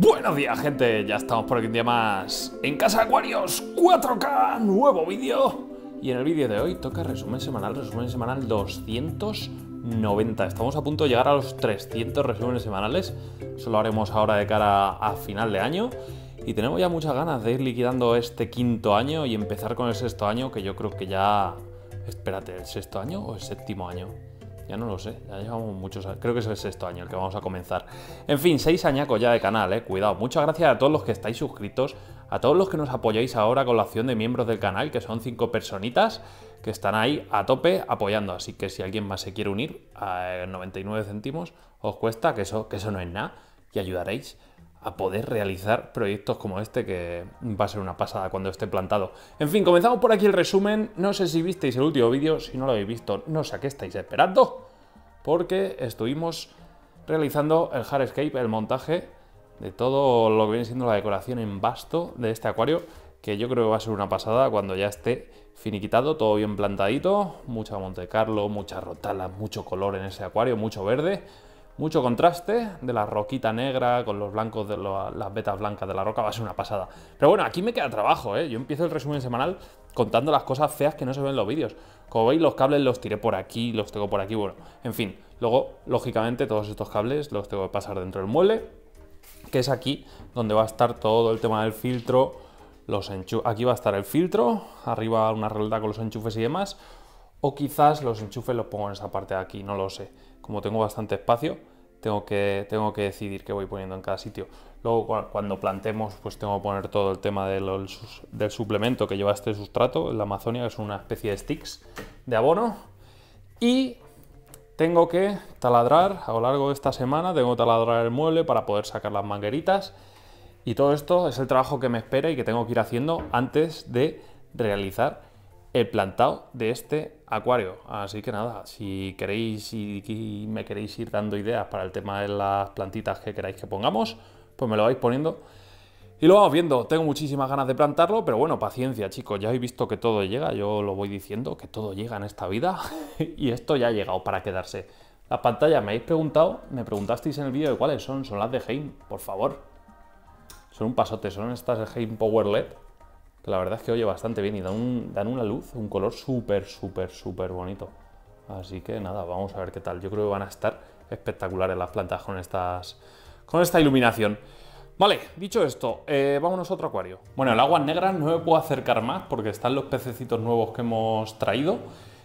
Buenos días gente, ya estamos por aquí un día más en Casa Acuarios 4K, nuevo vídeo Y en el vídeo de hoy toca resumen semanal, resumen semanal 290 Estamos a punto de llegar a los 300 resúmenes semanales Eso lo haremos ahora de cara a final de año Y tenemos ya muchas ganas de ir liquidando este quinto año y empezar con el sexto año Que yo creo que ya... Espérate, ¿el sexto año o el séptimo año? Ya no lo sé, ya llevamos muchos años. Creo que es el sexto año el que vamos a comenzar. En fin, seis añacos ya de canal, eh. Cuidado. Muchas gracias a todos los que estáis suscritos, a todos los que nos apoyáis ahora con la acción de miembros del canal, que son cinco personitas que están ahí a tope apoyando. Así que si alguien más se quiere unir, a 99 eh, céntimos os cuesta, que eso, que eso no es nada, y ayudaréis a poder realizar proyectos como este, que va a ser una pasada cuando esté plantado. En fin, comenzamos por aquí el resumen. No sé si visteis el último vídeo, si no lo habéis visto, no sé a qué estáis esperando, porque estuvimos realizando el Escape, el montaje de todo lo que viene siendo la decoración en basto de este acuario, que yo creo que va a ser una pasada cuando ya esté finiquitado, todo bien plantadito, mucha Monte Carlo, mucha rotala, mucho color en ese acuario, mucho verde. Mucho contraste de la roquita negra con los blancos de las vetas blancas de la roca, va a ser una pasada. Pero bueno, aquí me queda trabajo, ¿eh? Yo empiezo el resumen semanal contando las cosas feas que no se ven en los vídeos. Como veis, los cables los tiré por aquí, los tengo por aquí, bueno, en fin. Luego, lógicamente, todos estos cables los tengo que pasar dentro del mueble, que es aquí donde va a estar todo el tema del filtro, los Aquí va a estar el filtro, arriba una regleta con los enchufes y demás, o quizás los enchufes los pongo en esa parte de aquí, no lo sé como tengo bastante espacio, tengo que, tengo que decidir qué voy poniendo en cada sitio. Luego cuando plantemos, pues tengo que poner todo el tema del, del suplemento que lleva este sustrato, la Amazonia, que es una especie de sticks de abono. Y tengo que taladrar a lo largo de esta semana, tengo que taladrar el mueble para poder sacar las mangueritas. Y todo esto es el trabajo que me espera y que tengo que ir haciendo antes de realizar plantado de este acuario. Así que nada, si queréis y, me queréis ir dando ideas para el tema de las plantitas que queráis que pongamos, pues me lo vais poniendo. Y lo vamos viendo, tengo muchísimas ganas de plantarlo, pero bueno, paciencia chicos, ya habéis visto que todo llega, yo lo voy diciendo, que todo llega en esta vida y esto ya ha llegado para quedarse. Las pantallas me habéis preguntado, me preguntasteis en el vídeo de cuáles son, son las de Heim, por favor. Son un pasote, son estas de Heim Power LED, la verdad es que oye bastante bien y dan, una luz, un color súper, súper, súper bonito. Así que nada, vamos a ver qué tal. Yo creo que van a estar espectaculares las plantas con, estas, con esta iluminación. Vale, dicho esto, eh, vámonos a otro acuario. Bueno, el agua negra no me puedo acercar más porque están los pececitos nuevos que hemos traído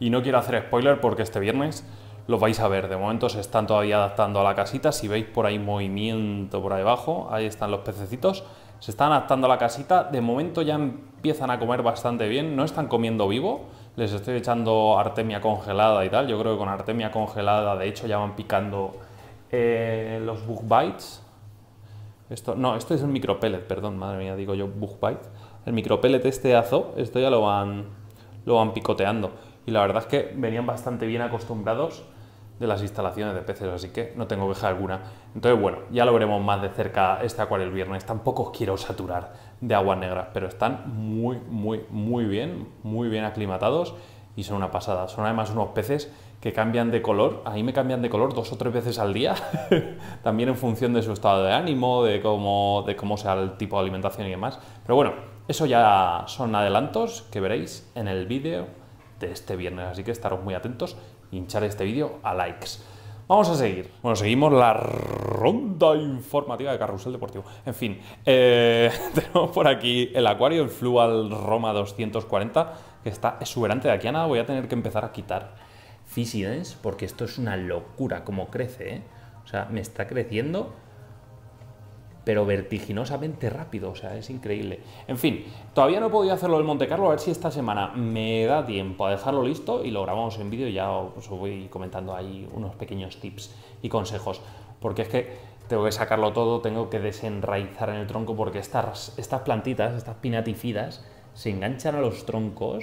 y no quiero hacer spoiler porque este viernes los vais a ver. De momento se están todavía adaptando a la casita. Si veis por ahí movimiento por ahí abajo, ahí están los pececitos se están adaptando a la casita, de momento ya empiezan a comer bastante bien, no están comiendo vivo, les estoy echando artemia congelada y tal, yo creo que con artemia congelada de hecho ya van picando eh, los bug bites. Esto, no, esto es un micro perdón, madre mía, digo yo bug bite. El micro pellet este azo, esto ya lo van, lo van picoteando. Y la verdad es que venían bastante bien acostumbrados de las instalaciones de peces, así que no tengo queja alguna. Entonces, bueno, ya lo veremos más de cerca este acuario el viernes. Tampoco os quiero saturar de aguas negras, pero están muy, muy, muy bien, muy bien aclimatados y son una pasada. Son además unos peces que cambian de color. ahí me cambian de color dos o tres veces al día, también en función de su estado de ánimo, de cómo, de cómo sea el tipo de alimentación y demás. Pero bueno, eso ya son adelantos que veréis en el vídeo de este viernes, así que estaros muy atentos hinchar este vídeo a likes. Vamos a seguir. Bueno, seguimos la ronda informativa de Carrusel Deportivo. En fin, eh, tenemos por aquí el acuario, el Flual Roma 240, que está exuberante. De aquí a nada voy a tener que empezar a quitar Fisidens, ¿eh? porque esto es una locura como crece, ¿eh? O sea, me está creciendo pero vertiginosamente rápido, o sea, es increíble. En fin, todavía no he podido hacerlo en Monte Carlo, a ver si esta semana me da tiempo a dejarlo listo y lo grabamos en vídeo ya os voy comentando ahí unos pequeños tips y consejos, porque es que tengo que sacarlo todo, tengo que desenraizar en el tronco porque estas, estas plantitas, estas pinatifidas, se enganchan a los troncos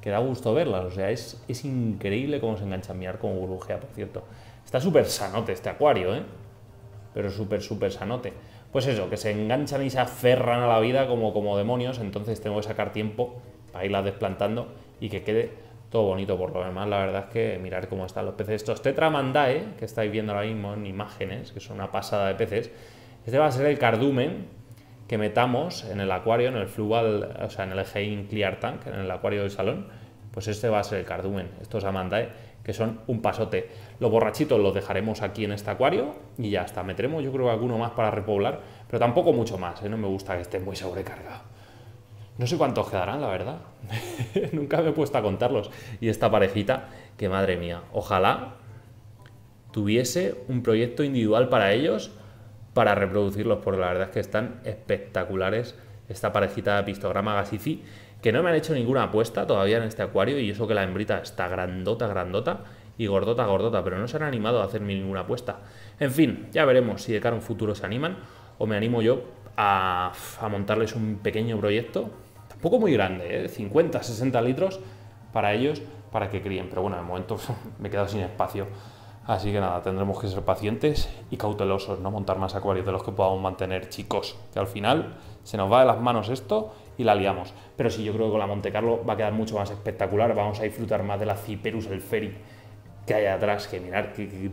que da gusto verlas, o sea, es, increíble cómo se enganchan, mirar cómo burbujea, por cierto. Está súper sanote este acuario, ¿eh? pero súper, súper sanote. Pues eso, que se enganchan y se aferran a la vida como, como demonios, entonces tengo que sacar tiempo para irlas desplantando y que quede todo bonito por lo demás. La verdad es que mirar cómo están los peces. Estos Tetramandae, que estáis viendo ahora mismo en imágenes, que son una pasada de peces, este va a ser el cardumen que metamos en el acuario, en el fluval, o sea, en el Egein Clear Tank, en el acuario del salón, pues este va a ser el cardumen, estos amandae que son un pasote. Los borrachitos los dejaremos aquí en este acuario y ya está. Meteremos yo creo alguno más para repoblar, pero tampoco mucho más, ¿eh? no me gusta que esté muy sobrecargado. No sé cuántos quedarán, la verdad. Nunca me he puesto a contarlos. Y esta parejita, que madre mía, ojalá tuviese un proyecto individual para ellos para reproducirlos, porque la verdad es que están espectaculares esta parejita de pistograma gasifi que no me han hecho ninguna apuesta todavía en este acuario y eso que la hembrita está grandota, grandota y gordota, gordota, pero no se han animado a hacerme ninguna apuesta. En fin, ya veremos si de cara a un futuro se animan o me animo yo a, montarles un pequeño proyecto, tampoco muy grande, 50, ¿eh? 60 litros para ellos, para que críen, pero bueno, de momento me he quedado sin espacio. Así que nada, tendremos que ser pacientes y cautelosos, no montar más acuarios de los que podamos mantener, chicos, que al final se nos va de las manos esto y la liamos. Pero si yo creo que con la Monte Carlo va a quedar mucho más espectacular, vamos a disfrutar más de la Ciperus, el Ferry que hay atrás, que mirar qué,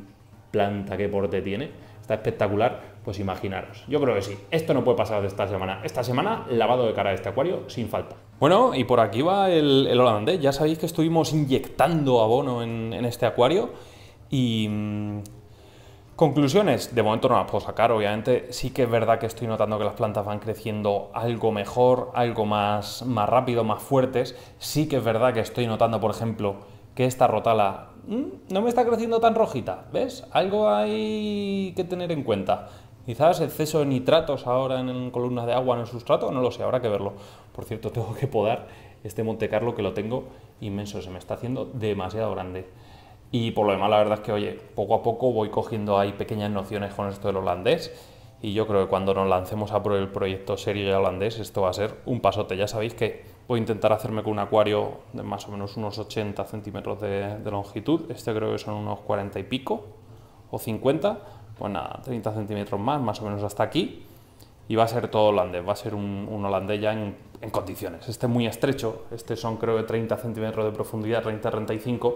planta, qué porte tiene. Está espectacular, pues imaginaros. Yo creo que sí. Esto no puede pasar de esta semana. Esta semana, lavado de cara de este acuario sin falta. Bueno, y por aquí va el, el holandés. Ya sabéis que estuvimos inyectando abono en, en este acuario y mm, Conclusiones, de momento no las puedo sacar, obviamente. Sí que es verdad que estoy notando que las plantas van creciendo algo mejor, algo más, más rápido, más fuertes. Sí que es verdad que estoy notando, por ejemplo, que esta rotala mm, no me está creciendo tan rojita. ¿Ves? Algo hay que tener en cuenta. Quizás exceso de nitratos ahora en columnas de agua en el sustrato, no lo sé, habrá que verlo. Por cierto, tengo que podar este Monte Carlo que lo tengo inmenso, se me está haciendo demasiado grande. Y por lo demás, la verdad es que, oye, poco a poco voy cogiendo ahí pequeñas nociones con esto del holandés. Y yo creo que cuando nos lancemos a por el proyecto serie holandés, esto va a ser un pasote. Ya sabéis que voy a intentar hacerme con un acuario de más o menos unos 80 centímetros de, longitud. Este creo que son unos 40 y pico o 50. Pues nada, 30 centímetros más, más o menos hasta aquí. Y va a ser todo holandés, va a ser un, holandés ya en, en, condiciones. Este muy estrecho, este son creo que 30 centímetros de profundidad, 30-35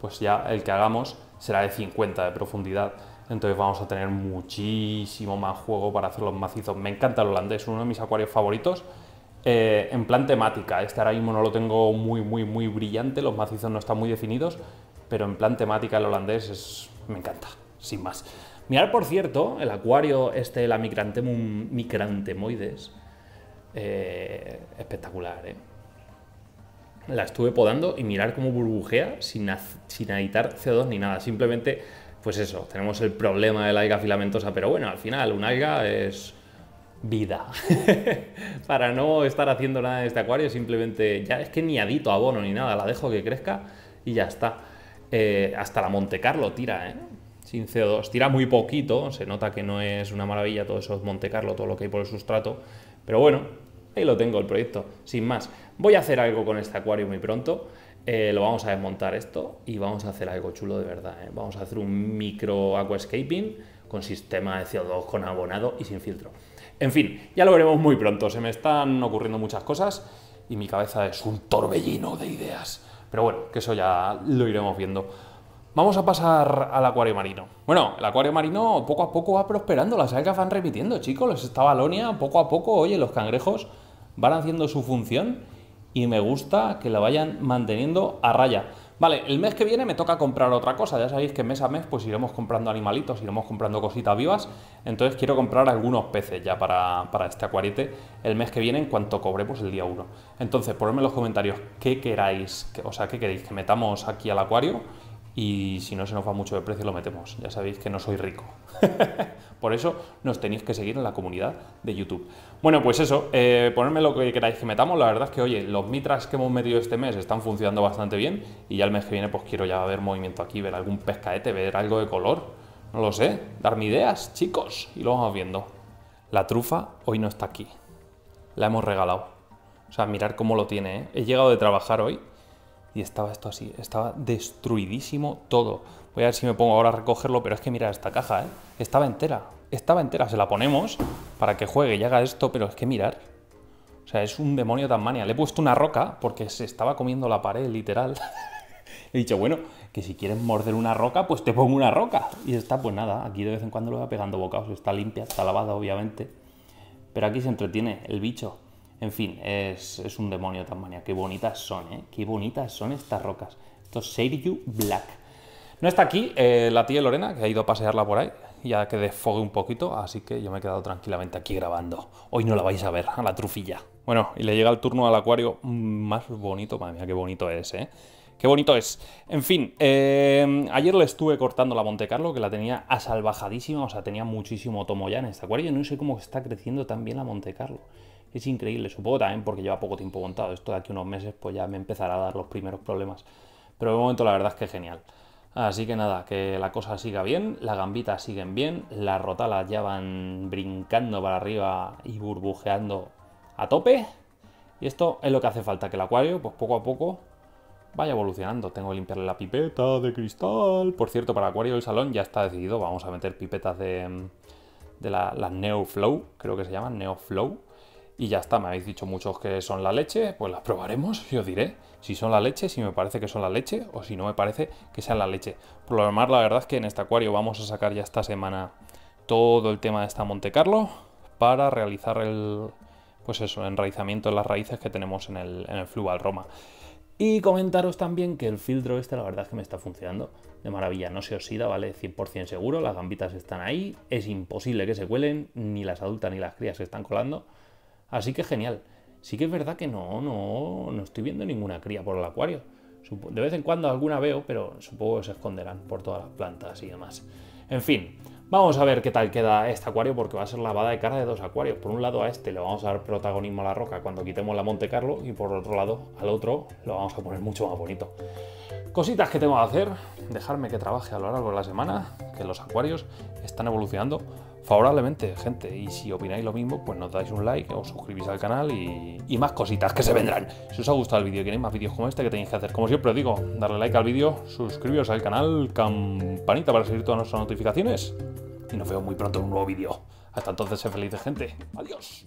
pues ya el que hagamos será de 50 de profundidad. Entonces vamos a tener muchísimo más juego para hacer los macizos. Me encanta el holandés, uno de mis acuarios favoritos. Eh, en plan temática, este ahora mismo no lo tengo muy, muy, muy brillante, los macizos no están muy definidos, pero en plan temática el holandés es... me encanta, sin más. Mirar por cierto, el acuario este, la Micrantemum micrantemoides, eh, espectacular, ¿eh? la estuve podando y mirar cómo burbujea sin, sin editar CO2 ni nada. Simplemente, pues eso, tenemos el problema de la alga filamentosa, pero bueno, al final, una alga es vida. Para no estar haciendo nada en este acuario, simplemente ya es que ni adito abono ni nada, la dejo que crezca y ya está. Eh, hasta la Monte Carlo tira, ¿eh? Sin CO2. Tira muy poquito, se nota que no es una maravilla todo eso Montecarlo, Monte Carlo, todo lo que hay por el sustrato. Pero bueno, y lo tengo el proyecto, sin más. Voy a hacer algo con este acuario muy pronto. Eh, lo vamos a desmontar esto y vamos a hacer algo chulo de verdad. ¿eh? Vamos a hacer un micro aquascaping con sistema de CO2, con abonado y sin filtro. En fin, ya lo veremos muy pronto. Se me están ocurriendo muchas cosas y mi cabeza es un torbellino de ideas. Pero bueno, que eso ya lo iremos viendo. Vamos a pasar al acuario marino. Bueno, el acuario marino poco a poco va prosperando, las algas van repitiendo chicos. Los balonia poco a poco, oye, los cangrejos van haciendo su función y me gusta que la vayan manteniendo a raya. Vale, el mes que viene me toca comprar otra cosa. Ya sabéis que mes a mes pues iremos comprando animalitos, iremos comprando cositas vivas. Entonces quiero comprar algunos peces ya para, este acuariete el mes que viene en cuanto cobre pues, el día 1. Entonces ponedme en los comentarios qué queráis, o sea, qué queréis que metamos aquí al acuario y si no se nos va mucho de precio lo metemos. Ya sabéis que no soy rico. Por eso nos tenéis que seguir en la comunidad de YouTube. Bueno, pues eso, eh, ponerme lo que queráis que metamos. La verdad es que, oye, los mitras que hemos metido este mes están funcionando bastante bien y ya el mes que viene pues quiero ya ver movimiento aquí, ver algún pescadete ver algo de color. No lo sé, darme ideas, chicos, y lo vamos viendo. La trufa hoy no está aquí. La hemos regalado. O sea, mirar cómo lo tiene, ¿eh? He llegado de trabajar hoy y estaba esto así, estaba destruidísimo todo. Voy a ver si me pongo ahora a recogerlo, pero es que mira esta caja, ¿eh? estaba entera, estaba entera, se la ponemos para que juegue y haga esto, pero es que mirar. O sea, es un demonio tan mania. Le he puesto una roca porque se estaba comiendo la pared, literal. he dicho, bueno, que si quieres morder una roca, pues te pongo una roca. Y está, pues nada, aquí de vez en cuando lo va pegando bocados. Está limpia, está lavada, obviamente. Pero aquí se entretiene el bicho. En fin, es, un demonio tan manía Qué bonitas son, ¿eh? Qué bonitas son estas rocas. Esto es Seiryu Black. No está aquí eh, la tía Lorena, que ha ido a pasearla por ahí, ya que desfogue un poquito, así que yo me he quedado tranquilamente aquí grabando. Hoy no la vais a ver, a la trufilla. Bueno, y le llega el turno al acuario más bonito, madre mía, qué bonito es, ¿eh? Qué bonito es. En fin, eh, ayer le estuve cortando la Monte Carlo, que la tenía asalvajadísima, o sea, tenía muchísimo tomo ya en este acuario. No sé cómo está creciendo tan bien la Monte Carlo es increíble. Supongo también porque lleva poco tiempo montado. Esto de aquí a unos meses pues ya me empezará a dar los primeros problemas. Pero de momento la verdad es que genial. Así que nada, que la cosa siga bien, las gambitas siguen bien, las rotalas ya van brincando para arriba y burbujeando a tope. Y esto es lo que hace falta, que el acuario pues poco a poco vaya evolucionando. Tengo que limpiarle la pipeta de cristal. Por cierto, para el acuario del salón ya está decidido, vamos a meter pipetas de, de la, las Neo Flow, creo que se llaman Neo Flow, y ya está, me habéis dicho muchos que son la leche, pues las probaremos yo diré si son la leche, si me parece que son la leche o si no me parece que sean la leche. Por lo demás, la verdad es que en este acuario vamos a sacar ya esta semana todo el tema de esta Monte Carlo para realizar el, pues eso, enraizamiento de las raíces que tenemos en el, en el Fluval Roma. Y comentaros también que el filtro este la verdad es que me está funcionando de maravilla, no se oxida, ¿vale? 100% seguro, las gambitas están ahí, es imposible que se cuelen, ni las adultas ni las crías se están colando. Así que genial. Sí que es verdad que no, no, no estoy viendo ninguna cría por el acuario. De vez en cuando alguna veo, pero supongo que se esconderán por todas las plantas y demás. En fin, vamos a ver qué tal queda este acuario porque va a ser lavada de cara de dos acuarios. Por un lado a este le vamos a dar protagonismo a la roca cuando quitemos la Monte Carlo y por otro lado al otro lo vamos a poner mucho más bonito. Cositas que tengo que hacer, dejarme que trabaje a lo largo de la semana, que los acuarios están evolucionando favorablemente, gente. Y si opináis lo mismo, pues nos dais un like, o suscribís al canal y, más cositas que se vendrán. Si os ha gustado el vídeo y queréis más vídeos como este, que tenéis que hacer? Como siempre os digo, darle like al vídeo, suscribiros al canal, campanita para seguir todas nuestras notificaciones. Y nos vemos muy pronto en un nuevo vídeo. Hasta entonces, feliz felices, gente. Adiós.